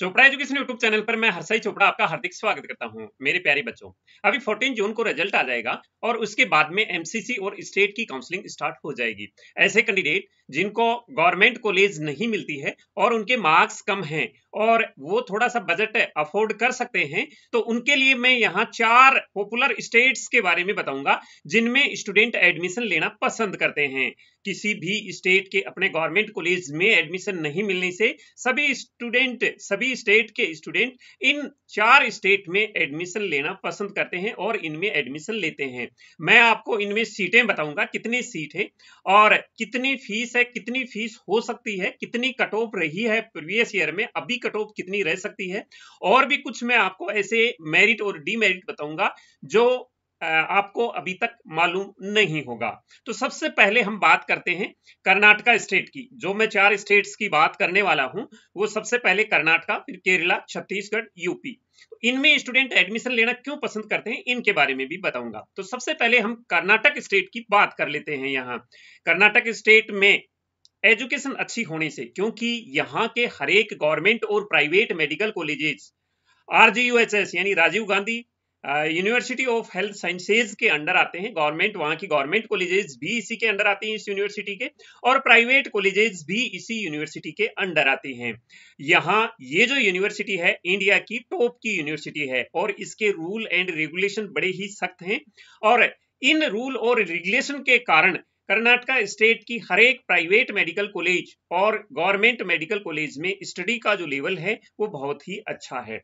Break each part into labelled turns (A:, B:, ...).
A: Chopra education YouTube channel पर मैं हरसाई चोपड़ा आपका हार्दिक स्वागत करता हूं मेरे प्यारे बच्चों अभी 14 जून को रिजल्ट आ जाएगा और उसके बाद में एमसीसी और स्टेट की काउंसलिंग स्टार्ट हो जाएगी ऐसे कैंडिडेट जिनको गवर्नमेंट कॉलेज नहीं मिलती है और उनके मार्क्स कम हैं और वो थोड़ा सा बजट अफोर्ड कर सकते हैं तो उनके लिए मैं यहाँ चार पॉपुलर स्टेट्स के बारे में बताऊंगा जिनमें स्टूडेंट एडमिशन लेना पसंद करते हैं किसी भी स्टेट के अपने गवर्नमेंट कॉलेज में एडमिशन नहीं मिलने से सभी स्टूडेंट सभी स्टेट के स्टूडेंट इन चार स्टेट में एडमिशन लेना पसंद करते हैं और इनमें एडमिशन लेते हैं मैं आपको इनमें सीटें बताऊंगा कितनी सीट है और कितनी फीस है कितनी फीस हो सकती है कितनी कट ऑफ रही है प्रीवियस ईयर में अभी कट ऑफ कितनी रह सकती है और भी कुछ मैं आपको ऐसे मेरिट और डीमेरिट बताऊंगा जो आपको अभी तक मालूम नहीं होगा तो सबसे पहले हम बात करते हैं कर्नाटका स्टेट की जो मैं चार स्टेट्स की बात करने वाला हूं वो सबसे पहले कर्नाटका फिर केरला छत्तीसगढ़ यूपी तो इनमें स्टूडेंट एडमिशन लेना क्यों पसंद करते हैं इनके बारे में भी बताऊंगा तो सबसे पहले हम कर्नाटक स्टेट की बात कर लेते हैं यहाँ कर्नाटक स्टेट में एजुकेशन अच्छी होने से क्योंकि यहाँ के हरेक गवर्नमेंट और प्राइवेट मेडिकल कॉलेजेस आरजीयूएचएस यानी Rajiv Gandhi University of Health Sciences के अंडर आते हैं गवर्नमेंट वहां की गवर्नमेंट कॉलेजेस भी इसी के अंडर आते हैं इस यूनिवर्सिटी के और प्राइवेट कॉलेजेस भी इसी यूनिवर्सिटी के अंडर आते हैं यहाँ ये जो यूनिवर्सिटी है इंडिया की टॉप की यूनिवर्सिटी है और इसके रूल एंड रेगुलेशन बड़े ही सख्त हैं और इन रूल और रेगुलेशन के कारण कर्नाटका स्टेट की हर एक प्राइवेट मेडिकल कॉलेज और गवर्नमेंट मेडिकल कॉलेज में स्टडी का जो लेवल है वो बहुत ही अच्छा है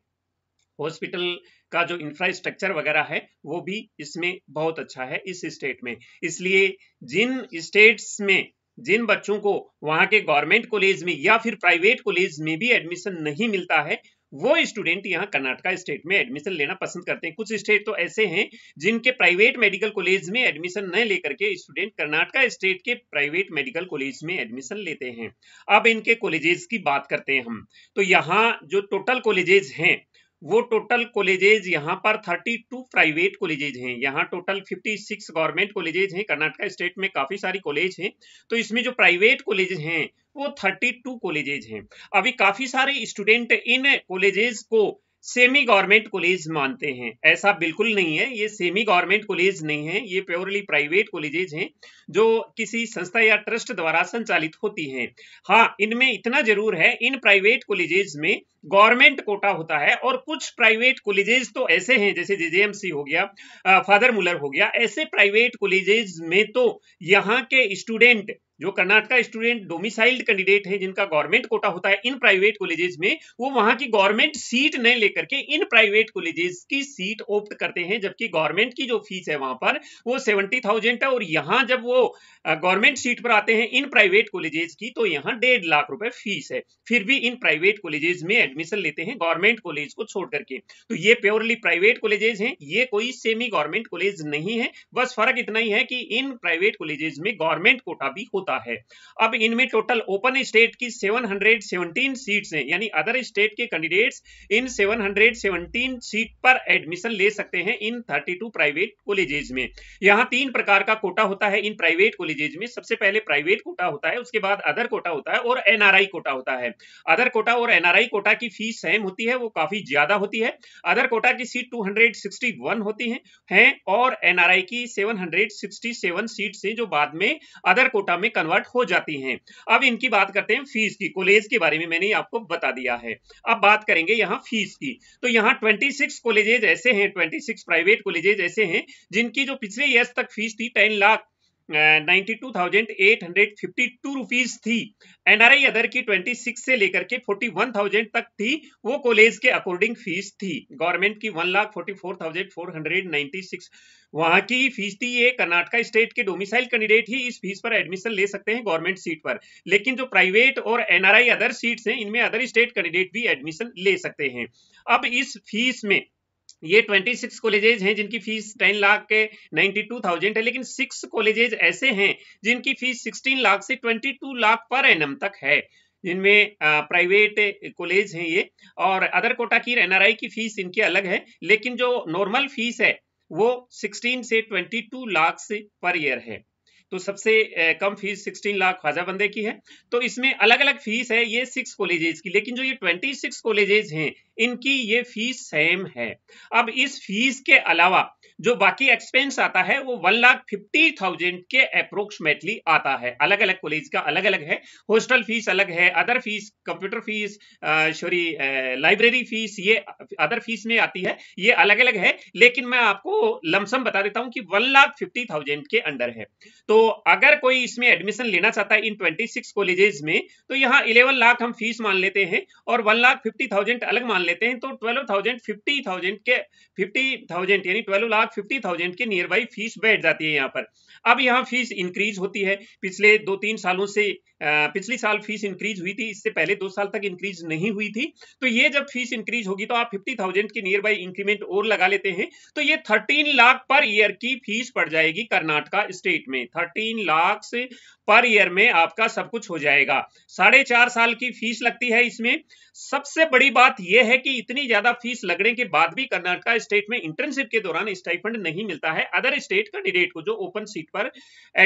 A: हॉस्पिटल का जो इंफ्रास्ट्रक्चर वगैरह है वो भी इसमें बहुत अच्छा है इस स्टेट में इसलिए जिन स्टेट्स में जिन बच्चों को वहां के गवर्नमेंट कॉलेज में या फिर प्राइवेट कॉलेज में भी एडमिशन नहीं मिलता है वो स्टूडेंट यहाँ कर्नाटका स्टेट में एडमिशन लेना पसंद करते हैं कुछ स्टेट तो ऐसे हैं जिनके प्राइवेट मेडिकल कॉलेज में एडमिशन न लेकर के स्टूडेंट कर्नाटका स्टेट के प्राइवेट मेडिकल कॉलेज में एडमिशन लेते हैं अब इनके कॉलेजेस की बात करते हैं हम तो यहाँ जो टोटल कॉलेजेस हैं वो टोटल कॉलेजेज यहाँ पर 32 प्राइवेट कॉलेजेज हैं यहाँ टोटल 56 गवर्नमेंट कॉलेजेज हैं कर्नाटका स्टेट में काफ़ी सारी कॉलेज हैं तो इसमें जो प्राइवेट कॉलेज हैं वो 32 कॉलेजेज हैं अभी काफ़ी सारे स्टूडेंट इन कॉलेजेज को सेमी गवर्नमेंट कॉलेज मानते हैं ऐसा बिल्कुल नहीं है ये सेमी गवर्नमेंट कॉलेज नहीं है ये प्योरली प्राइवेट कॉलेजेज हैं जो किसी संस्था या ट्रस्ट द्वारा संचालित होती हैं हाँ इनमें इतना जरूर है इन प्राइवेट कॉलेजेज में गवर्नमेंट कोटा होता है और कुछ प्राइवेट कॉलेजेज तो ऐसे हैं जैसे जेजेएमसी हो गया फादर मुलर हो गया ऐसे प्राइवेट कॉलेजेज में तो यहाँ के स्टूडेंट जो कर्नाटका स्टूडेंट डोमिसाइल्ड कैंडिडेट हैं जिनका गवर्नमेंट कोटा होता है इन प्राइवेट कॉलेजेस में वो वहां की गवर्नमेंट सीट न लेकर के इन प्राइवेट कॉलेजेस की सीट ओप्ट करते हैं जबकि गवर्नमेंट की जो फीस है वहां पर वो सेवेंटी थाउजेंड है और यहाँ जब वो गवर्नमेंट सीट पर आते हैं इन प्राइवेट कॉलेजेस की तो यहाँ डेढ़ लाख रुपए फीस है फिर भी इन प्राइवेट कॉलेजेस में एडमिशन लेते हैं गवर्नमेंट कॉलेज को छोड़ करके तो ये प्योरली प्राइवेट कॉलेजेस हैं ये कोई सेमी गवर्नमेंट कॉलेज नहीं है बस फर्क इतना ही है कि इन प्राइवेट कॉलेजेस में गवर्नमेंट कोटा भी होता होता है अब इनमें टोटल ओपन स्टेट की 717 सीट्स हैं यानी अदर स्टेट के कैंडिडेट्स इन 717 सीट पर एडमिशन ले सकते हैं इन 32 प्राइवेट कॉलेजेस में यहाँ तीन प्रकार का कोटा होता है इन प्राइवेट कॉलेजेस में सबसे पहले प्राइवेट कोटा होता है उसके बाद अदर कोटा होता है और एनआरआई कोटा होता है अदर कोटा और एनआरआई कोटा की फीस सेम होती है वो काफी ज्यादा होती है अदर कोटा की सीट टू होती है, है और एनआरआई की 767 सीट्स हैं जो बाद में अदर कोटा में कन्वर्ट हो जाती हैं अब इनकी बात करते हैं फीस की कॉलेज के बारे में मैंने आपको बता दिया है अब बात करेंगे यहाँ फीस की तो यहाँ ट्वेंटी सिक्स कॉलेजेज ऐसे हैं ट्वेंटी सिक्स प्राइवेट कॉलेजेज ऐसे हैं जिनकी जो पिछले ईयर्स तक फीस थी टेन लाख थी एनआरआई अदर की से लेकर के तक थी वो कॉलेज के अकॉर्डिंग फीस थी गवर्नमेंट की लाख वहां की फीस थी ये कर्नाटका स्टेट के डोमिसाइल कैंडिडेट ही इस फीस पर एडमिशन ले सकते हैं गवर्नमेंट सीट पर लेकिन जो प्राइवेट और एनआरआई अदर सीट्स हैं इनमें अदर स्टेट कैंडिडेट भी एडमिशन ले सकते हैं अब इस फीस में ये 26 कॉलेजेज हैं जिनकी फीस 10 लाख के 92,000 है लेकिन सिक्स कॉलेजेज ऐसे हैं जिनकी फीस 16 लाख से 22 लाख पर एन तक है जिनमें प्राइवेट कॉलेज हैं ये और अदर कोटा की एनआरआई की फीस इनकी अलग है लेकिन जो नॉर्मल फीस है वो 16 से 22 लाख से पर ईयर है तो सबसे कम फीस 16 लाख ख्वाजा बंदे की है तो इसमें अलग अलग फीस है ये सिक्स कॉलेजेस की लेकिन जो ये 26 कॉलेजेस हैं इनकी ये फीस सेम है अब इस फीस के अलावा जो बाकी एक्सपेंस आता है वो वन लाख फिफ्टी थाउजेंड के अप्रोक्सीमेटली आता है अलग अलग कॉलेज का अलग अलग है हॉस्टल फीस अलग है other fees computer fees sorry library fees ये अदर फीस में आती है ये अलग अलग है लेकिन मैं आपको लमसम बता देता हूं कि वन लाख फिफ्टी थाउजेंड के अंडर है तो तो अगर कोई इसमें एडमिशन लेना चाहता है इन 26 कॉलेजेस में तो यहाँ 11 लाख हम फीस मान लेते हैं और 1 लाख 50,000 अलग मान लेते हैं तो 12,000 50,000 के 50,000 यानी 12 लाख 50,000 के नियर बाई फीस बैठ जाती है यहाँ पर अब यहाँ फीस इंक्रीज होती है पिछले दो तीन सालों से पिछली साल फीस इंक्रीज हुई थी इससे पहले दो साल तक इंक्रीज नहीं हुई थी तो ये जब फीस इंक्रीज होगी तो आप फिफ्टी थाउजेंड के नियर बाई इंक्रीमेंट और लगा लेते हैं तो ये थर्टीन लाख पर ईयर की फीस पड़ जाएगी कर्नाटका स्टेट में थर्टीन लाख से पर ईयर में आपका सब कुछ हो जाएगा साढ़े चार साल की फीस लगती है इसमें सबसे बड़ी बात यह है कि इतनी ज्यादा फीस लगने के बाद भी कर्नाटका स्टेट में इंटर्नशिप के दौरान स्टाइफंड नहीं मिलता है अदर स्टेट कैंडिडेट को जो ओपन सीट पर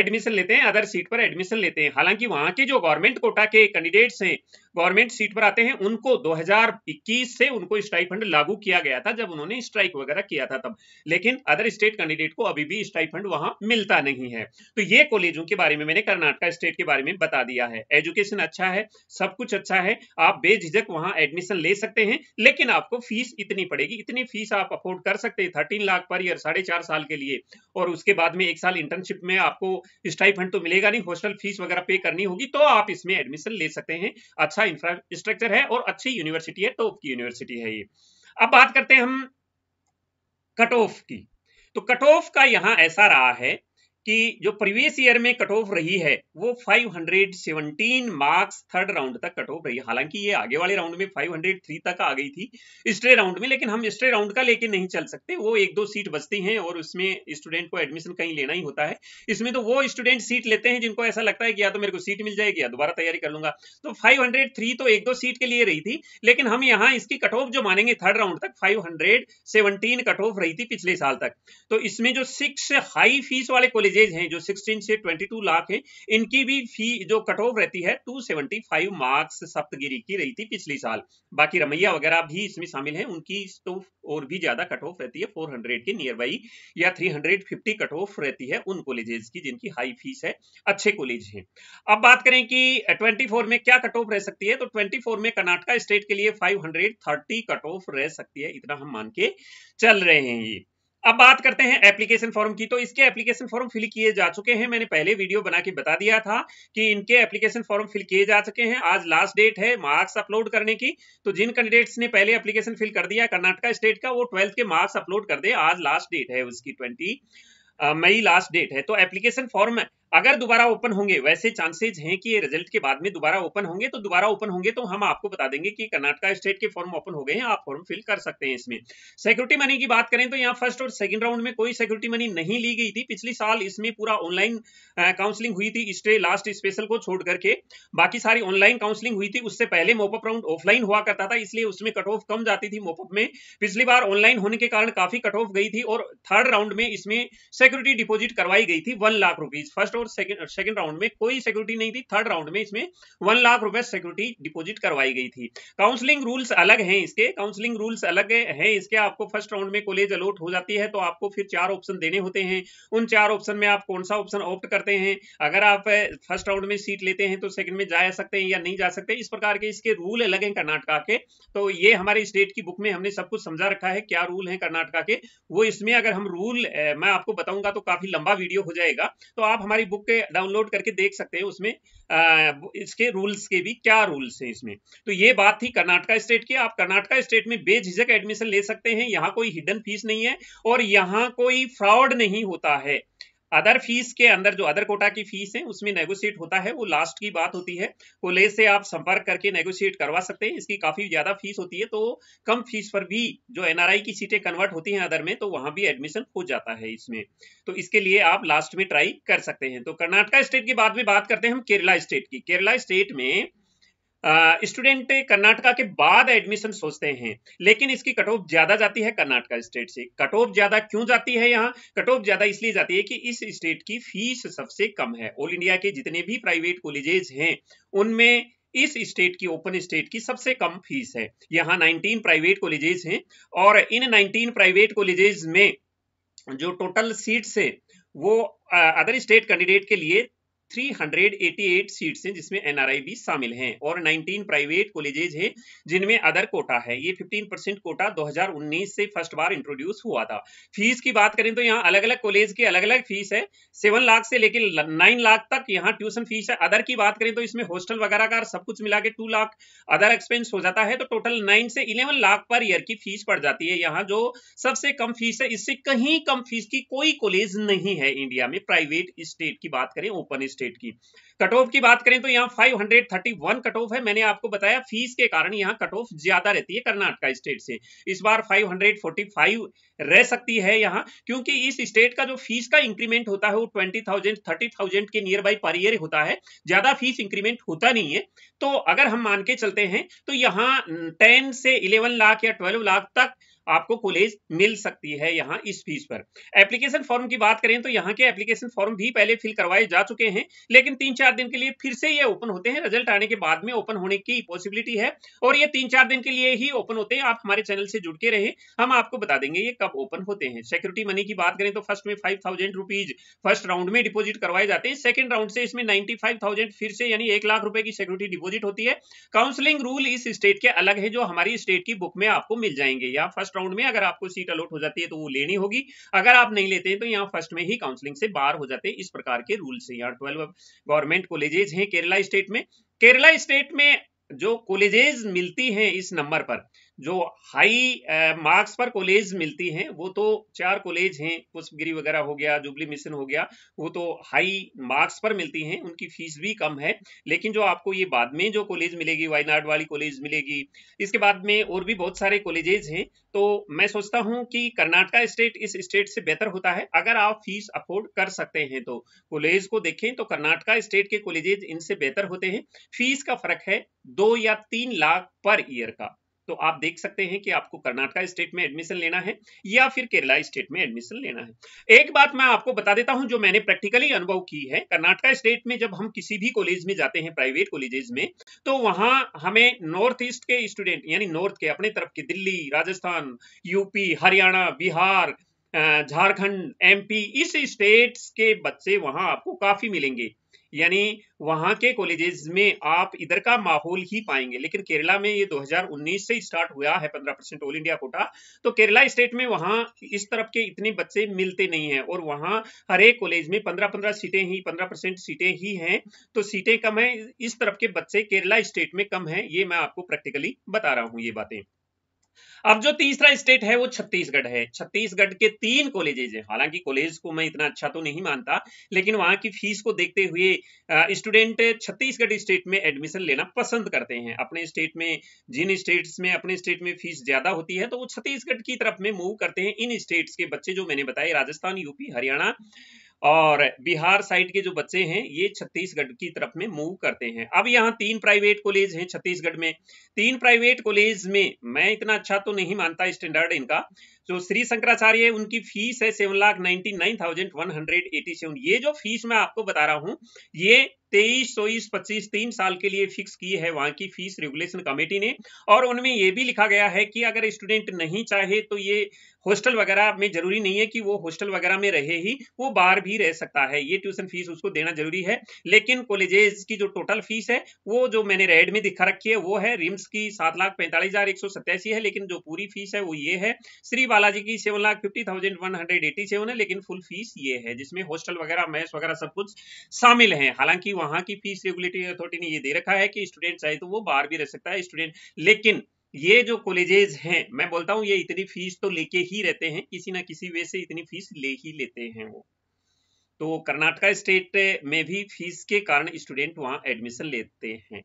A: एडमिशन लेते हैं अदर सीट पर एडमिशन लेते हैं हालांकि वहां के जबकि जो गवर्नमेंट कोटा के कैंडिडेट्स हैं गवर्नमेंट सीट पर आते हैं उनको 2021 से उनको स्ट्राइक फंड लागू किया गया था जब उन्होंने स्ट्राइक वगैरह किया था तब लेकिन अदर स्टेट कैंडिडेट को अभी भी स्ट्राइक फंड वहां मिलता नहीं है तो ये कॉलेजों के बारे में मैंने कर्नाटका स्टेट के बारे में बता दिया है एजुकेशन अच्छा है सब कुछ अच्छा है आप बेझिझक वहां एडमिशन ले सकते हैं लेकिन आपको फीस इतनी पड़ेगी इतनी फीस आप अफोर्ड कर सकते हैं थर्टीन लाख पर ईयर साढ़े साल के लिए और उसके बाद में एक साल इंटर्नशिप में आपको स्ट्राइक फंड तो मिलेगा नहीं हॉस्टल फीस वगैरह पे करनी होगी तो आप इसमें एडमिशन ले सकते हैं अच्छा इंफ्रास्ट्रक्चर है और अच्छी यूनिवर्सिटी है टॉप की यूनिवर्सिटी है ये अब बात करते हैं हम कट ऑफ की तो कट ऑफ का यहाँ ऐसा रहा है कि जो प्रीवियस ईयर में कट ऑफ रही है वो 517 मार्क्स थर्ड राउंड तक कट ऑफ रही है हालांकि ये आगे वाले राउंड में 503 तक आ गई थी स्ट्रे राउंड में लेकिन हम स्ट्रे राउंड का लेके नहीं चल सकते वो एक दो सीट बचती हैं और उसमें स्टूडेंट को एडमिशन कहीं लेना ही होता है इसमें तो वो स्टूडेंट सीट लेते हैं जिनको ऐसा लगता है कि या तो मेरे को सीट मिल जाएगी या दोबारा तैयारी कर लूंगा तो फाइव तो एक दो सीट के लिए रही थी लेकिन हम यहाँ इसकी कट ऑफ जो मानेंगे थर्ड राउंड तक फाइव कट ऑफ रही थी पिछले साल तक तो इसमें जो सिक्स हाई फीस वाले कॉलेज कॉलेजेज हैं जो 16 से 22 लाख हैं इनकी भी फी जो कट ऑफ रहती है 275 मार्क्स सप्तगिरी की रही थी पिछली साल बाकी रमैया वगैरह भी इसमें शामिल हैं उनकी तो और भी ज्यादा कट ऑफ रहती है 400 के नियर बाई या 350 कट ऑफ रहती है उन कॉलेजेस की जिनकी हाई फीस है अच्छे कॉलेज हैं अब बात करें कि 24 में क्या कट ऑफ रह सकती है तो 24 में कर्नाटका स्टेट के लिए 530 कट ऑफ रह सकती है इतना हम मान के चल रहे हैं ये अब बात करते हैं एप्लीकेशन फॉर्म की तो इसके एप्लीकेशन फॉर्म फिल किए जा चुके हैं मैंने पहले वीडियो बना के बता दिया था कि इनके एप्लीकेशन फॉर्म फिल किए जा चुके हैं आज लास्ट डेट है मार्क्स अपलोड करने की तो जिन कैंडिडेट्स ने पहले एप्लीकेशन फिल कर दिया कर्नाटका स्टेट का वो ट्वेल्थ के मार्क्स अपलोड कर दे आज लास्ट डेट है उसकी ट्वेंटी मई लास्ट डेट है तो एप्लीकेशन फॉर्म अगर दोबारा ओपन होंगे वैसे चांसेज हैं कि ये रिजल्ट के बाद में दोबारा ओपन होंगे तो दोबारा ओपन होंगे तो हम आपको बता देंगे कि कर्नाटका स्टेट के फॉर्म ओपन हो गए हैं आप फॉर्म फिल कर सकते हैं इसमें सिक्योरिटी मनी की बात करें तो यहाँ फर्स्ट और सेकंड राउंड में कोई सिक्योरिटी मनी नहीं ली गई थी पिछले साल इसमें पूरा ऑनलाइन काउंसिलिंग हुई थी स्टे लास्ट स्पेशल को छोड़ करके बाकी सारी ऑनलाइन काउंसलिंग हुई थी उससे पहले मोपअप राउंड ऑफलाइन हुआ करता था इसलिए उसमें कट ऑफ कम जाती थी मोपअप में पिछली बार ऑनलाइन होने के कारण काफी कट ऑफ गई थी और थर्ड राउंड में इसमें सिक्योरिटी डिपोजिट करवाई गई थी वन लाख रुपीज फर्स्ट और और सेकंड सेकंड राउंड में कोई सिक्योरिटी नहीं थी थर्ड राउंड में इसमें वन लाख रुपए सिक्योरिटी डिपॉजिट करवाई गई थी काउंसलिंग रूल्स अलग हैं इसके काउंसलिंग रूल्स अलग हैं इसके आपको फर्स्ट राउंड में कॉलेज अलॉट हो जाती है तो आपको फिर चार ऑप्शन देने होते हैं उन चार ऑप्शन में आप कौन सा ऑप्शन ऑप्ट करते हैं अगर आप फर्स्ट eh, राउंड में सीट लेते हैं तो सेकंड में जा सकते हैं या नहीं जा सकते इस प्रकार के इसके रूल अलग हैं कर्नाटका के तो ये हमारे स्टेट की बुक में हमने सब कुछ समझा रखा है क्या रूल है कर्नाटका के वो इसमें अगर हम रूल eh, मैं आपको बताऊंगा तो काफी लंबा वीडियो हो जाएगा तो आप हमारी बुक के डाउनलोड करके देख सकते हैं उसमें आ, इसके रूल्स के भी क्या रूल्स हैं इसमें तो ये बात थी कर्नाटका स्टेट की आप कर्नाटका स्टेट में बेझिझक एडमिशन ले सकते हैं यहाँ कोई हिडन फीस नहीं है और यहाँ कोई फ्रॉड नहीं होता है अदर फीस के अंदर जो अदर कोटा की फीस है उसमें नेगोशिएट होता है वो लास्ट की बात होती है कॉलेज से आप संपर्क करके नेगोशिएट करवा सकते हैं इसकी काफी ज्यादा फीस होती है तो कम फीस पर भी जो एनआरआई की सीटें कन्वर्ट होती हैं अदर में तो वहां भी एडमिशन हो जाता है इसमें तो इसके लिए आप लास्ट में ट्राई कर सकते हैं तो कर्नाटका स्टेट की बात भी बात करते हैं हम केरला स्टेट की केरला स्टेट में स्टूडेंट कर्नाटका के बाद एडमिशन सोचते हैं लेकिन इसकी कट ऑफ ज्यादा जाती है कर्नाटका स्टेट से कट ऑफ ज्यादा क्यों जाती है यहाँ कट ऑफ ज्यादा इसलिए जाती है कि इस स्टेट की फीस सबसे कम है ऑल इंडिया के जितने भी प्राइवेट कॉलेजेस हैं उनमें इस स्टेट की ओपन स्टेट की सबसे कम फीस है यहाँ नाइनटीन प्राइवेट कॉलेजेस हैं और इन नाइनटीन प्राइवेट कॉलेजेस में जो टोटल सीट्स है वो अदर स्टेट कैंडिडेट के लिए 388 सीट्स हैं जिसमें एनआरआई भी शामिल हैं और 19 प्राइवेट कॉलेजेज हैं जिनमें अदर कोटा है ये 15 परसेंट कोटा 2019 से फर्स्ट बार इंट्रोड्यूस हुआ था फीस की बात करें तो यहाँ अलग अलग कॉलेज की अलग अलग फीस है सेवन लाख से लेकिन नाइन लाख तक यहाँ ट्यूशन फीस है अदर की बात करें तो इसमें हॉस्टल वगैरह का सब कुछ मिला के टू लाख अदर एक्सपेंस हो जाता है तो टोटल नाइन से इलेवन लाख पर ईयर की फीस पड़ जाती है यहाँ जो सबसे कम फीस है इससे कहीं कम फीस की कोई कॉलेज नहीं है इंडिया में प्राइवेट स्टेट की बात करें ओपन स्टेट स्टेट की कट ऑफ की बात करें तो यहाँ 531 कट ऑफ है मैंने आपको बताया फीस के कारण यहाँ कट ऑफ ज्यादा रहती है कर्नाटका स्टेट से इस बार 545 रह सकती है यहाँ क्योंकि इस स्टेट का जो फीस का इंक्रीमेंट होता है वो ट्वेंटी थाउजेंड थर्टी थाउजेंड के नियर बाई पर ईयर होता है ज्यादा फीस इंक्रीमेंट होता नहीं है तो अगर हम मान के चलते हैं तो यहाँ टेन mm, से इलेवन लाख या ट्वेल्व लाख तक आपको कॉलेज मिल सकती है यहाँ इस फीस पर एप्लीकेशन फॉर्म की बात करें तो यहाँ के एप्लीकेशन फॉर्म भी पहले फिल करवाए जा चुके हैं लेकिन तीन चार दिन के लिए फिर से ये ओपन होते हैं रिजल्ट आने के बाद में ओपन होने की पॉसिबिलिटी है और ये तीन चार दिन के लिए ही ओपन होते हैं आप हमारे चैनल से जुड़ के रहे हम आपको बता देंगे ये कब ओपन होते हैं सिक्योरिटी मनी की बात करें तो फर्स्ट में five thousand rupees first round में डिपोजिट करवाए जाते हैं सेकंड राउंड से इसमें नाइनटी फाइव थाउजेंड फिर से यानी एक लाख रुपए की सिक्योरिटी डिपोजिट होती है काउंसलिंग रूल इस स्टेट के अलग है जो हमारी स्टेट की बुक में आपको मिल जाएंगे या फर्स्ट फर्स्ट राउंड में अगर आपको सीट अलॉट हो जाती है तो वो लेनी होगी अगर आप नहीं लेते हैं तो यहाँ फर्स्ट में ही काउंसलिंग से बाहर हो जाते हैं इस प्रकार के रूल्स है यहाँ ट्वेल्व गवर्नमेंट कॉलेजेज हैं केरला स्टेट में केरला स्टेट में जो कॉलेजेज मिलती हैं इस नंबर पर जो हाई मार्क्स पर कॉलेज मिलती हैं वो तो चार कॉलेज हैं पुष्पगिरी वगैरह हो गया जुबली मिशन हो गया वो तो हाई मार्क्स पर मिलती हैं उनकी फीस भी कम है लेकिन जो आपको ये बाद में जो कॉलेज मिलेगी वायनाड वाली कॉलेज मिलेगी इसके बाद में और भी बहुत सारे कॉलेजेज हैं तो मैं सोचता हूँ कि कर्नाटका स्टेट इस स्टेट से बेहतर होता है अगर आप फीस अफोर्ड कर सकते हैं तो कॉलेज को देखें तो कर्नाटका स्टेट के कॉलेजेज इनसे बेहतर होते हैं फीस का फर्क है दो या तीन लाख पर ईयर का तो आप देख सकते हैं कि आपको कर्नाटका स्टेट में एडमिशन लेना है या फिर केरला स्टेट में एडमिशन लेना है एक बात मैं आपको बता देता हूं जो मैंने प्रैक्टिकली अनुभव की है कर्नाटका स्टेट में जब हम किसी भी कॉलेज में जाते हैं प्राइवेट कॉलेजेस में तो वहां हमें नॉर्थ ईस्ट के स्टूडेंट यानी नॉर्थ के अपने तरफ के दिल्ली राजस्थान यूपी हरियाणा बिहार झारखंड एमपी इस स्टेट्स के बच्चे वहां आपको काफी मिलेंगे यानी वहां के कॉलेजेस में आप इधर का माहौल ही पाएंगे लेकिन केरला में ये 2019 से स्टार्ट हुआ है 15 परसेंट ऑल इंडिया कोटा तो केरला स्टेट में वहां इस तरफ के इतने बच्चे मिलते नहीं हैं और वहां हर एक कॉलेज में 15-15 सीटें ही 15 परसेंट सीटें ही हैं तो सीटें कम है इस तरफ के बच्चे केरला स्टेट में कम है ये मैं आपको प्रैक्टिकली बता रहा हूँ ये बातें अब जो तीसरा स्टेट है वो छत्तीसगढ़ है छत्तीसगढ़ के तीन कॉलेजेज हैं हालांकि कॉलेज को मैं इतना अच्छा तो नहीं मानता लेकिन वहां की फीस को देखते हुए स्टूडेंट छत्तीसगढ़ स्टेट में एडमिशन लेना पसंद करते हैं अपने स्टेट में जिन स्टेट्स में अपने स्टेट में फीस ज्यादा होती है तो वो छत्तीसगढ़ की तरफ में मूव करते हैं इन स्टेट्स के बच्चे जो मैंने बताए राजस्थान यूपी हरियाणा और बिहार साइड के जो बच्चे हैं ये छत्तीसगढ़ की तरफ में मूव करते हैं अब यहाँ तीन प्राइवेट कॉलेज हैं छत्तीसगढ़ में तीन प्राइवेट कॉलेज में मैं इतना अच्छा तो नहीं मानता स्टैंडर्ड इनका जो श्री शंकराचार्य है उनकी फीस है seven lakh ninety nine thousand one hundred eighty seven ये जो फीस मैं आपको बता रहा हूँ ये तेईस चौबीस पच्चीस तीन साल के लिए फिक्स की है वहां की फीस रेगुलेशन कमेटी ने और उनमें यह भी लिखा गया है कि अगर स्टूडेंट नहीं चाहे तो ये हॉस्टल वगैरह में जरूरी नहीं है कि वो हॉस्टल वगैरह में रहे ही वो बाहर भी रह सकता है ये ट्यूशन फीस उसको देना जरूरी है लेकिन कॉलेजेस की जो टोटल फीस है वो जो मैंने रेड में दिखा रखी है वो है रिम्स की सात लाख पैंतालीस हजार एक सौ सत्तासी है लेकिन जो पूरी फीस है वो ये है श्री बालाजी की seven lakh fifty thousand one hundred eighty seven है लेकिन फुल फीस ये है जिसमें हॉस्टल वगैरह मैच वगैरह सब कुछ शामिल है हालांकि वहां वहां की फीस रेगुलेटरी अथॉरिटी ने ये दे रखा है कि स्टूडेंट चाहे तो वो बाहर भी रह सकता है स्टूडेंट लेकिन ये जो कॉलेजेस हैं मैं बोलता हूँ ये इतनी फीस तो लेके ही रहते हैं किसी ना किसी वे से इतनी फीस ले ही लेते हैं वो तो कर्नाटका स्टेट में भी फीस के कारण स्टूडेंट वहाँ एडमिशन लेते हैं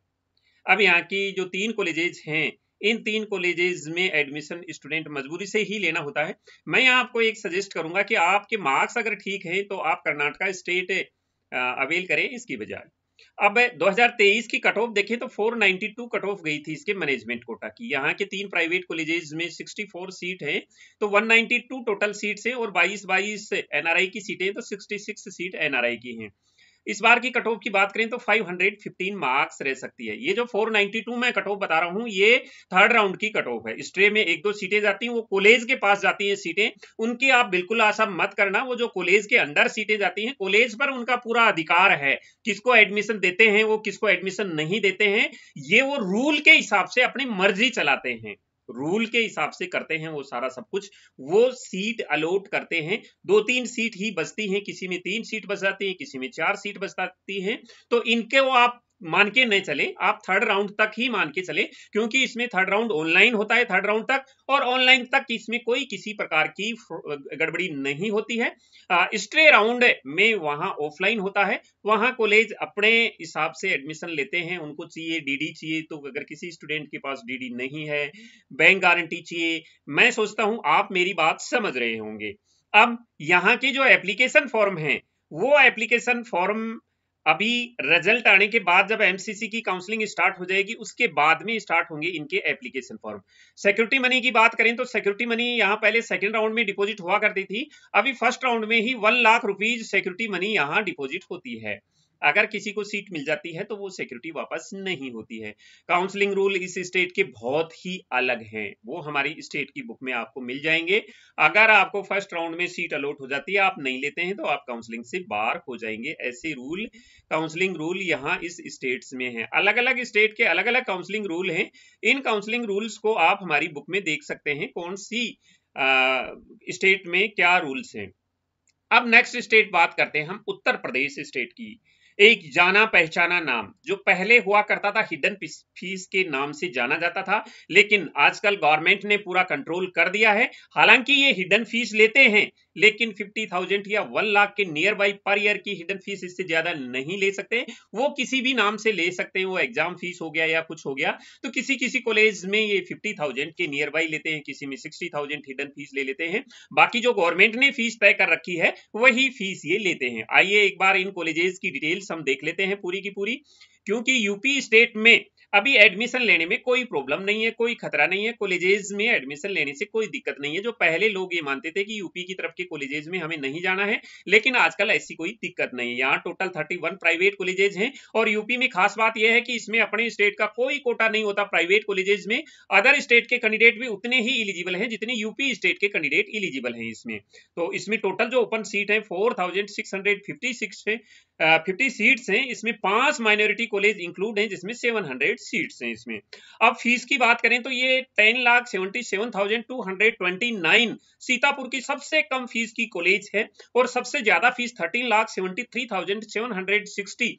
A: अब यहाँ की जो तीन कॉलेजेस हैं इन तीन कॉलेजेस में एडमिशन स्टूडेंट मजबूरी से ही लेना होता है मैं आपको एक सजेस्ट करूंगा कि आपके मार्क्स अगर ठीक हैं तो आप कर्नाटका स्टेट अवेल करें इसकी बजाय अब 2023 की कट ऑफ देखें तो 492 कट ऑफ गई थी इसके मैनेजमेंट कोटा की यहाँ के तीन प्राइवेट कॉलेजेस में 64 सीट हैं तो 192 टोटल सीट्स हैं और 22 22 एनआरआई की सीटें तो 66 सीट एनआरआई की हैं इस बार की कट ऑफ की बात करें तो 515 मार्क्स रह सकती है ये जो 492 मैं कट ऑफ बता रहा हूँ ये थर्ड राउंड की कट ऑफ है स्ट्रे में एक दो सीटें जाती हैं वो कॉलेज के पास जाती हैं सीटें उनकी आप बिल्कुल आशा मत करना वो जो कॉलेज के अंदर सीटें जाती हैं कॉलेज पर उनका पूरा अधिकार है किसको एडमिशन देते हैं वो किसको एडमिशन नहीं देते हैं ये वो रूल के हिसाब से अपनी मर्जी चलाते हैं रूल के हिसाब से करते हैं वो सारा सब कुछ वो सीट अलॉट करते हैं दो तीन सीट ही बचती हैं किसी में तीन सीट बच जाती है किसी में चार सीट बच जाती है तो इनके वो आप मान के नहीं चले आप थर्ड राउंड तक ही मान के चले क्योंकि इसमें थर्ड राउंड ऑनलाइन होता है थर्ड राउंड तक और ऑनलाइन तक इसमें कोई किसी प्रकार की गड़बड़ी नहीं होती है स्ट्रे राउंड में वहां ऑफलाइन होता है वहां कॉलेज अपने हिसाब से एडमिशन लेते हैं उनको चाहिए डीडी चाहिए तो अगर किसी स्टूडेंट के पास डीडी नहीं है बैंक गारंटी चाहिए मैं सोचता हूं आप मेरी बात समझ रहे होंगे अब यहाँ के जो एप्लीकेशन फॉर्म है वो एप्लीकेशन फॉर्म अभी रिजल्ट आने के बाद जब एमसीसी की काउंसलिंग स्टार्ट हो जाएगी उसके बाद में स्टार्ट होंगे इनके एप्लीकेशन फॉर्म सिक्योरिटी मनी की बात करें तो सिक्योरिटी मनी यहाँ पहले सेकंड राउंड में डिपॉजिट हुआ करती थी अभी फर्स्ट राउंड में ही one lakh rupees security money यहाँ डिपॉजिट होती है अगर किसी को सीट मिल जाती है तो वो सिक्योरिटी वापस नहीं होती है काउंसलिंग रूल इस स्टेट के बहुत ही अलग हैं वो हमारी स्टेट की बुक में आपको मिल जाएंगे अगर आपको फर्स्ट राउंड में सीट अलॉट हो जाती है आप नहीं लेते हैं तो आप काउंसलिंग से बाहर हो जाएंगे ऐसे रूल काउंसलिंग रूल यहाँ इस स्टेट्स में है अलग अलग स्टेट के अलग अलग काउंसलिंग रूल हैं इन काउंसलिंग रूल्स को आप हमारी बुक में देख सकते हैं कौन सी स्टेट में क्या रूल्स हैं अब नेक्स्ट स्टेट बात करते हैं हम उत्तर प्रदेश स्टेट की एक जाना पहचाना नाम जो पहले हुआ करता था हिडन फीस के नाम से जाना जाता था लेकिन आजकल गवर्नमेंट ने पूरा कंट्रोल कर दिया है हालांकि ये हिडन फीस लेते हैं लेकिन फिफ्टी थाउजेंड या वन लाख के नियर बाई पर ईयर की हिडन फीस इससे ज्यादा नहीं ले सकते वो किसी भी नाम से ले सकते हैं वो एग्जाम फीस हो गया या कुछ हो गया तो किसी किसी कॉलेज में ये फिफ्टी थाउजेंड के नियर बाई लेते हैं किसी में सिक्सटी थाउजेंड हिडन फीस ले लेते हैं बाकी जो गवर्नमेंट ने फीस तय कर रखी है वही फीस ये लेते हैं आइए एक बार इन कॉलेजेस की डिटेल्स हम देख लेते हैं पूरी की पूरी क्योंकि यूपी स्टेट में अभी एडमिशन लेने में कोई प्रॉब्लम नहीं है कोई खतरा नहीं है कॉलेजेस में एडमिशन लेने से कोई दिक्कत नहीं है जो पहले लोग ये मानते थे कि यूपी की तरफ के कॉलेजेस में हमें नहीं जाना है लेकिन आजकल ऐसी कोई दिक्कत नहीं है यहाँ टोटल थर्टी प्राइवेट कॉलेजेज हैं और यूपी में खास बात यह है कि इसमें अपने स्टेट का कोई कोटा नहीं होता प्राइवेट कॉलेजेस में अदर स्टेट के कैंडिडेट भी उतने ही इलिजिबल हैं जितने यूपी स्टेट के कैंडिडेट इलिजिबल हैं इसमें तो इसमें टोटल जो ओपन सीट है four thousand six hundred fifty six fifty seats हैं इसमें पांच माइनॉरिटी कॉलेज इंक्लूड हैं जिसमें सेवन हंड्रेड हंड्रेड सीट है इसमें अब फीस की बात करें तो ये ten lakh seventy seven thousand two hundred twenty nine Sitapur की सबसे कम फीस की कॉलेज है और सबसे ज्यादा fees thirteen lakh seventy three thousand seven hundred sixty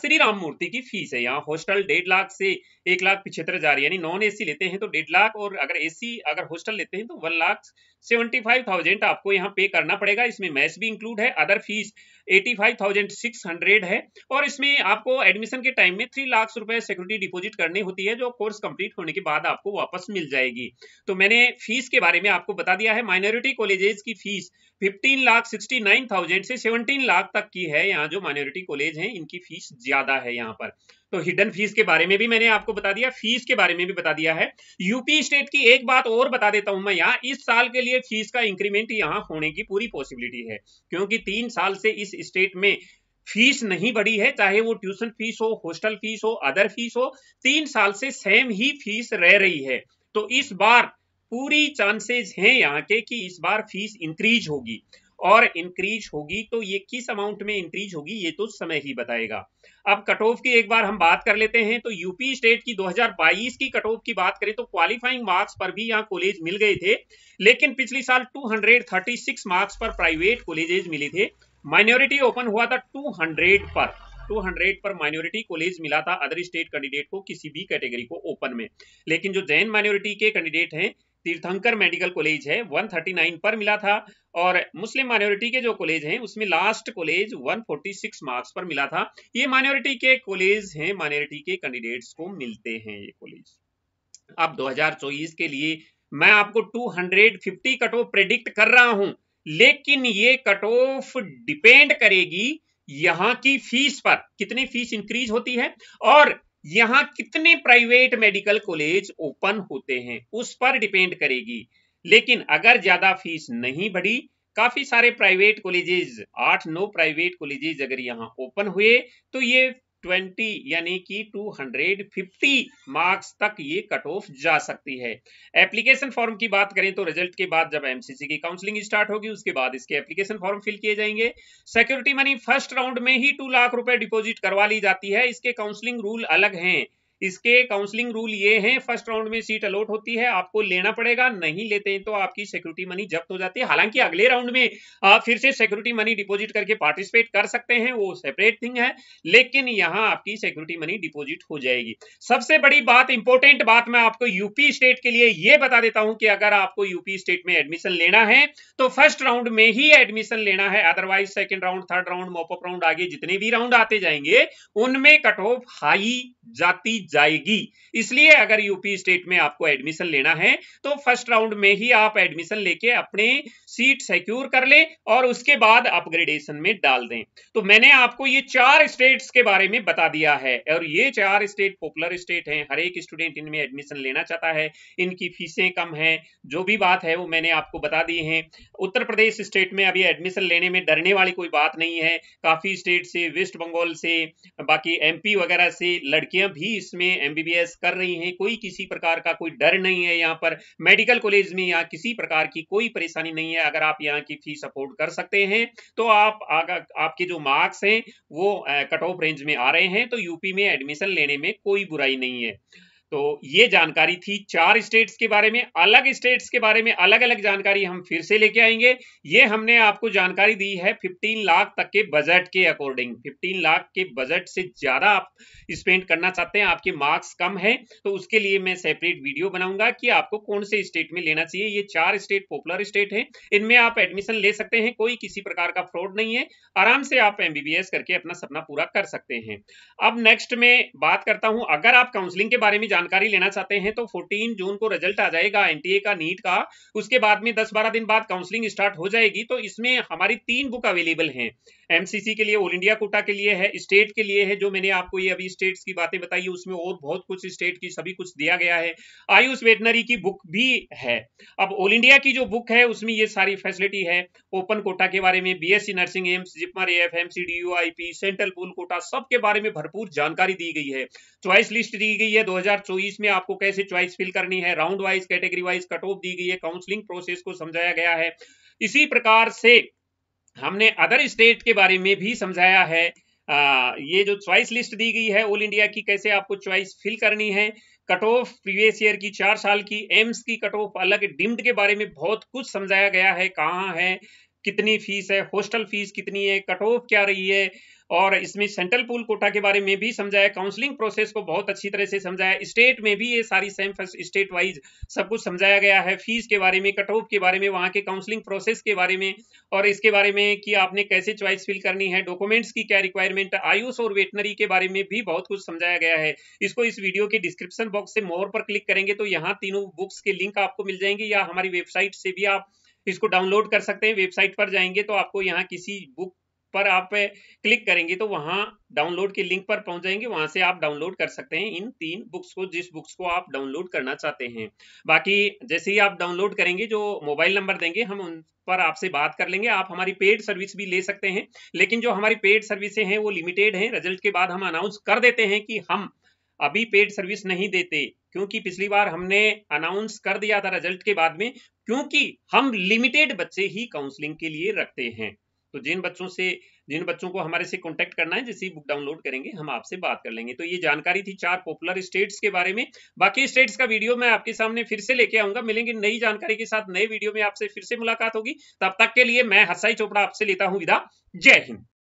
A: Shri Ram Murthy की फीस है यहाँ हॉस्टल डेढ़ लाख से एक लाख पिछहत्तर हज़ार यानी नॉन एसी लेते हैं तो डेढ़ लाख और अगर एसी अगर हॉस्टल लेते हैं तो one lakh seventy five thousand आपको यहाँ पे करना पड़ेगा इसमें मैच भी इंक्लूड है other fees eighty five thousand six hundred है और इसमें आपको एडमिशन के टाइम में थ्री लाख रुपए सिक्योरिटी डिपोजिट करनी होती है जो कोर्स कंप्लीट होने के बाद आपको वापस मिल जाएगी तो मैंने फीस के बारे में आपको बता दिया है माइनॉरिटी कॉलेजेस की fees fifteen lakh sixty nine thousand से सेवनटीन लाख तक की है यहाँ जो माइनॉरिटी कॉलेज हैं इनकी फीस ज्यादा है यहाँ पर तो हिडन फीस के बारे में भी मैंने आपको बता दिया फीस के बारे में भी बता दिया है यूपी स्टेट की एक बात और बता देता हूं मैं यहाँ इस साल के लिए फीस का इंक्रीमेंट यहाँ होने की पूरी पॉसिबिलिटी है क्योंकि तीन साल से इस स्टेट में फीस नहीं बढ़ी है चाहे वो ट्यूशन फीस हो हॉस्टल फीस हो अदर फीस हो तीन साल से सेम ही फीस रह रही है तो इस बार पूरी चांसेस हैं यहाँ के कि इस बार फीस इंक्रीज होगी और इंक्रीज होगी तो ये किस अमाउंट में इंक्रीज होगी ये तो समय ही बताएगा अब कट ऑफ की एक बार हम बात कर लेते हैं तो यूपी स्टेट की 2022 की कट ऑफ की बात करें तो क्वालिफाइंग मार्क्स पर भी यहाँ कॉलेज मिल गए थे लेकिन पिछले साल 236 मार्क्स पर प्राइवेट कॉलेजेस मिले थे माइनॉरिटी ओपन हुआ था 200 पर 200 पर माइनॉरिटी कॉलेज मिला था अदर स्टेट कैंडिडेट को किसी भी कैटेगरी को ओपन में लेकिन जो जैन माइनॉरिटी के कैंडिडेट हैं तीर्थंकर मेडिकल कॉलेज है 139 पर मिला था और मुस्लिम माइनॉरिटी के जो कॉलेज हैं उसमें लास्ट कॉलेज 146 मार्क्स पर मिला था ये माइनॉरिटी के कॉलेज हैं माइनॉरिटी के कैंडिडेट्स को मिलते हैं ये कॉलेज अब 2024 के लिए मैं आपको 250 कट ऑफ प्रेडिक्ट कर रहा हूं लेकिन ये कट ऑफ डिपेंड करेगी यहाँ की फीस पर कितनी फीस इंक्रीज होती है और यहाँ कितने प्राइवेट मेडिकल कॉलेज ओपन होते हैं उस पर डिपेंड करेगी लेकिन अगर ज्यादा फीस नहीं बढ़ी काफी सारे प्राइवेट कॉलेजेस आठ नौ प्राइवेट कॉलेजेस अगर यहाँ ओपन हुए तो ये ट्वेंटी यानी कि टू हंड्रेड फिफ्टी मार्क्स तक ये कट ऑफ जा सकती है एप्लीकेशन फॉर्म की बात करें तो रिजल्ट के बाद जब एमसीसी की काउंसलिंग स्टार्ट होगी उसके बाद इसके एप्लीकेशन फॉर्म फिल किए जाएंगे सिक्योरिटी मनी फर्स्ट राउंड में ही टू लाख रुपए डिपोजिट करवा ली जाती है इसके काउंसलिंग रूल अलग हैं इसके काउंसलिंग रूल ये हैं फर्स्ट राउंड में सीट अलॉट होती है आपको लेना पड़ेगा नहीं लेते हैं तो आपकी सिक्योरिटी मनी जब्त हो जाती है हालांकि अगले राउंड में आप फिर से सिक्योरिटी मनी डिपॉजिट करके पार्टिसिपेट कर सकते हैं वो सेपरेट थिंग है लेकिन यहाँ आपकी सिक्योरिटी मनी डिपॉजिट हो जाएगी सबसे बड़ी बात इंपॉर्टेंट बात मैं आपको यूपी स्टेट के लिए ये बता देता हूं कि अगर आपको यूपी स्टेट में एडमिशन लेना है तो फर्स्ट राउंड में ही एडमिशन लेना है otherwise second round third round mop up round आगे जितने भी राउंड आते जाएंगे उनमें कट ऑफ हाई जाती जाएगी इसलिए अगर यूपी स्टेट में आपको एडमिशन लेना है तो फर्स्ट राउंड में ही आप एडमिशन लेके अपने सीट सिक्योर कर लें और उसके बाद अपग्रेडेशन में डाल दें तो मैंने आपको ये चार स्टेट्स के बारे में बता दिया है और ये चार स्टेट पॉपुलर स्टेट हैं हर एक स्टूडेंट इनमें एडमिशन लेना चाहता है इनकी फीसें कम है जो भी बात है वो मैंने आपको बता दी है उत्तर प्रदेश स्टेट में अभी एडमिशन लेने में डरने वाली कोई बात नहीं है काफी स्टेट से वेस्ट बंगाल से बाकी एमपी वगैरह से लड़कियां भी इसमें में एमबीबीएस कर रही हैं कोई किसी प्रकार का कोई डर नहीं है यहाँ पर मेडिकल कॉलेज में यहाँ किसी प्रकार की कोई परेशानी नहीं है अगर आप यहाँ की फीस अफोर्ड कर सकते हैं तो आप आपके जो मार्क्स हैं वो कट ऑफ रेंज में आ रहे हैं तो यूपी में एडमिशन लेने में कोई बुराई नहीं है तो ये जानकारी थी चार स्टेट्स के बारे में अलग स्टेट्स के बारे में अलग अलग जानकारी हम फिर से लेके आएंगे ये हमने आपको जानकारी दी है 15 लाख तक के बजट के अकॉर्डिंग 15 लाख के बजट से ज्यादा आप स्पेंड करना चाहते हैं आपके मार्क्स कम है तो उसके लिए मैं सेपरेट वीडियो बनाऊंगा कि आपको कौन से स्टेट में लेना चाहिए ये चार स्टेट पॉपुलर स्टेट है इनमें आप एडमिशन ले सकते हैं कोई किसी प्रकार का फ्रॉड नहीं है आराम से आप एमबीबीएस करके अपना सपना पूरा कर सकते हैं अब नेक्स्ट में बात करता हूं अगर आप काउंसिलिंग के बारे में जान जानकारी लेना चाहते हैं तो 14 जून को रिजल्ट आ जाएगा एनटीए का नीट का उसके बाद में 10-12 दिन बाद काउंसलिंग स्टार्ट हो जाएगी तो इसमें हमारी तीन बुक अवेलेबल हैं एमसीसी के लिए ऑल इंडिया कोटा के लिए है स्टेट के लिए है जो मैंने आपको ये अभी स्टेट्स की बातें बताई उसमें और बहुत कुछ स्टेट की सभी कुछ दिया गया है आयुष वेटनरी की बुक भी है अब ऑल इंडिया की जो बुक है उसमें ये सारी फैसिलिटी है ओपन कोटा के बारे में BSc nursing AIIMS JIPMER F M I central pool quota सबके बारे में भरपूर जानकारी दी गई है चॉइस लिस्ट दी गई है दो चॉइस तो में आपको कैसे चॉइस फिल करनी है round wise category wise cut off दी गई है काउंसलिंग प्रोसेस को समझाया गया है इसी प्रकार से हमने अदर स्टेट के बारे में भी समझाया है आ, ये जो चॉइस लिस्ट दी गई है ऑल इंडिया की कैसे आपको चॉइस फिल करनी है कट ऑफ प्रीवियस ईयर की चार साल की एम्स की कट ऑफ अलग डिम्ड के बारे में बहुत कुछ समझाया गया है कहाँ है कितनी फीस है हॉस्टल फीस कितनी है कट ऑफ क्या रही है और इसमें सेंट्रल पूल कोटा के बारे में भी समझाया काउंसलिंग प्रोसेस को बहुत अच्छी तरह से समझाया स्टेट में भी ये सारी सेम स्टेट वाइज सब कुछ समझाया गया है फीस के बारे में कट ऑफ के बारे में वहाँ के काउंसलिंग प्रोसेस के बारे में और इसके बारे में कि आपने कैसे च्वाइस फिल करनी है डॉक्यूमेंट्स की क्या रिक्वायरमेंट आयुष और वेटनरी के बारे में भी बहुत कुछ समझाया गया है इसको इस वीडियो के डिस्क्रिप्शन बॉक्स से मोर पर क्लिक करेंगे तो यहाँ तीनों बुक्स के लिंक आपको मिल जाएंगे या हमारी वेबसाइट से भी आप इसको डाउनलोड कर सकते हैं वेबसाइट पर जाएंगे तो आपको यहाँ किसी बुक पर आप क्लिक करेंगे तो वहाँ डाउनलोड के लिंक पर पहुंच जाएंगे वहां से आप डाउनलोड कर सकते हैं इन तीन बुक्स को जिस बुक्स को आप डाउनलोड करना चाहते हैं बाकी जैसे ही आप डाउनलोड करेंगे जो मोबाइल नंबर देंगे हम उन पर आपसे बात कर लेंगे आप हमारी पेड सर्विस भी ले सकते हैं लेकिन जो हमारी पेड सर्विसें हैं वो लिमिटेड हैं रिजल्ट के बाद हम अनाउंस कर देते हैं कि हम अभी पेड सर्विस नहीं देते क्योंकि पिछली बार हमने अनाउंस कर दिया था रिजल्ट के बाद में क्योंकि हम लिमिटेड बच्चे ही काउंसलिंग के लिए रखते हैं तो जिन बच्चों से जिन बच्चों को हमारे से कॉन्टेक्ट करना है जैसे बुक डाउनलोड करेंगे हम आपसे बात कर लेंगे तो ये जानकारी थी चार पॉपुलर स्टेट्स के बारे में बाकी स्टेट्स का वीडियो मैं आपके सामने फिर से लेके आऊंगा मिलेंगे नई जानकारी के साथ नए वीडियो में आपसे फिर से मुलाकात होगी तब तक के लिए मैं हसाई चोपड़ा आपसे लेता हूँ विदा जय हिंद